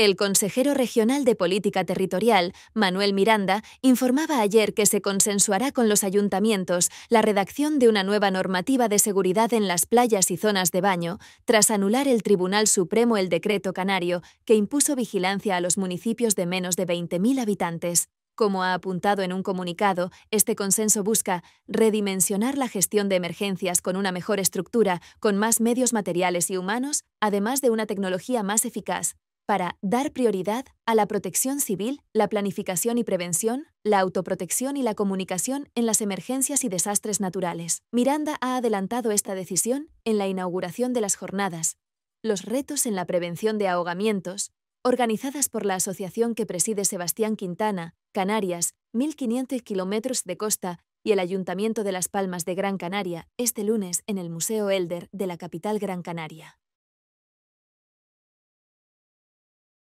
El consejero regional de Política Territorial, Manuel Miranda, informaba ayer que se consensuará con los ayuntamientos la redacción de una nueva normativa de seguridad en las playas y zonas de baño, tras anular el Tribunal Supremo el decreto canario que impuso vigilancia a los municipios de menos de 20.000 habitantes. Como ha apuntado en un comunicado, este consenso busca redimensionar la gestión de emergencias con una mejor estructura, con más medios materiales y humanos, además de una tecnología más eficaz para dar prioridad a la protección civil, la planificación y prevención, la autoprotección y la comunicación en las emergencias y desastres naturales. Miranda ha adelantado esta decisión en la inauguración de las jornadas, los retos en la prevención de ahogamientos, organizadas por la asociación que preside Sebastián Quintana, Canarias, 1.500 kilómetros de costa y el Ayuntamiento de Las Palmas de Gran Canaria, este lunes en el Museo Elder de la capital Gran Canaria.